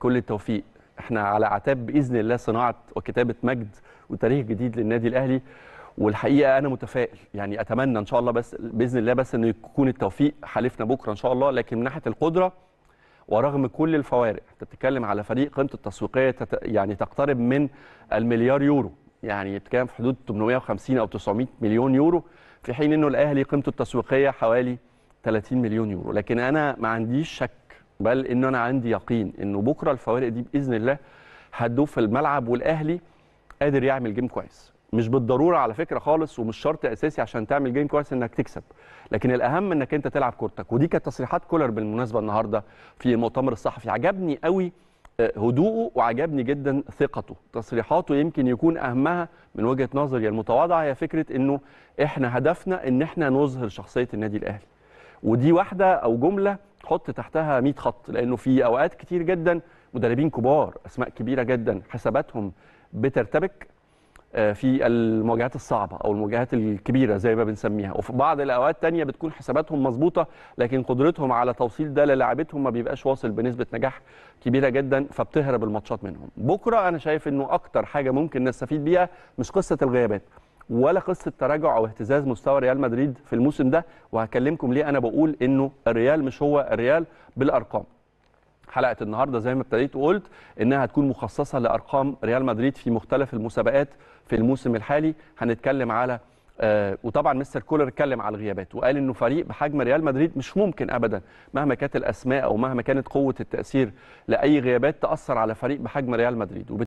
كل التوفيق احنا على اعتاب باذن الله صناعه وكتابه مجد وتاريخ جديد للنادي الاهلي والحقيقه انا متفائل يعني اتمنى ان شاء الله بس باذن الله بس انه يكون التوفيق حالفنا بكره ان شاء الله لكن من ناحيه القدره ورغم كل الفوارق انت بتتكلم على فريق قيمته التسويقيه تت... يعني تقترب من المليار يورو يعني بتتكلم في حدود 850 او 900 مليون يورو في حين انه الاهلي قيمته التسويقيه حوالي 30 مليون يورو لكن انا ما عنديش شك بل ان انا عندي يقين انه بكره الفوارق دي باذن الله هتدوب في الملعب والاهلي قادر يعمل جيم كويس مش بالضروره على فكره خالص ومش شرط اساسي عشان تعمل جيم كويس انك تكسب لكن الاهم انك انت تلعب كورتك ودي كانت تصريحات كولر بالمناسبه النهارده في المؤتمر الصحفي عجبني قوي آه، هدوءه وعجبني جدا ثقته تصريحاته يمكن يكون اهمها من وجهه نظري المتواضعه هي فكره انه احنا هدفنا ان احنا نظهر شخصيه النادي الاهلي ودي واحده او جمله حط تحتها 100 خط لانه في اوقات كتير جدا مدربين كبار اسماء كبيره جدا حساباتهم بترتبك آه، في المواجهات الصعبه او المواجهات الكبيره زي ما بنسميها وفي بعض الاوقات تانية بتكون حساباتهم مظبوطه لكن قدرتهم على توصيل ده للاعبتهم ما بيبقاش واصل بنسبه نجاح كبيره جدا فبتهرب الماتشات منهم بكره انا شايف انه اكتر حاجه ممكن نستفيد بيها مش قصه الغيابات ولا قصه تراجع او اهتزاز مستوى ريال مدريد في الموسم ده وهكلمكم ليه انا بقول انه الريال مش هو الريال بالارقام حلقه النهارده زي ما ابتديت وقلت انها هتكون مخصصه لارقام ريال مدريد في مختلف المسابقات في الموسم الحالي هنتكلم على آه وطبعا مستر كولر اتكلم على الغيابات وقال انه فريق بحجم ريال مدريد مش ممكن ابدا مهما كانت الاسماء او مهما كانت قوه التاثير لاي غيابات تاثر على فريق بحجم ريال مدريد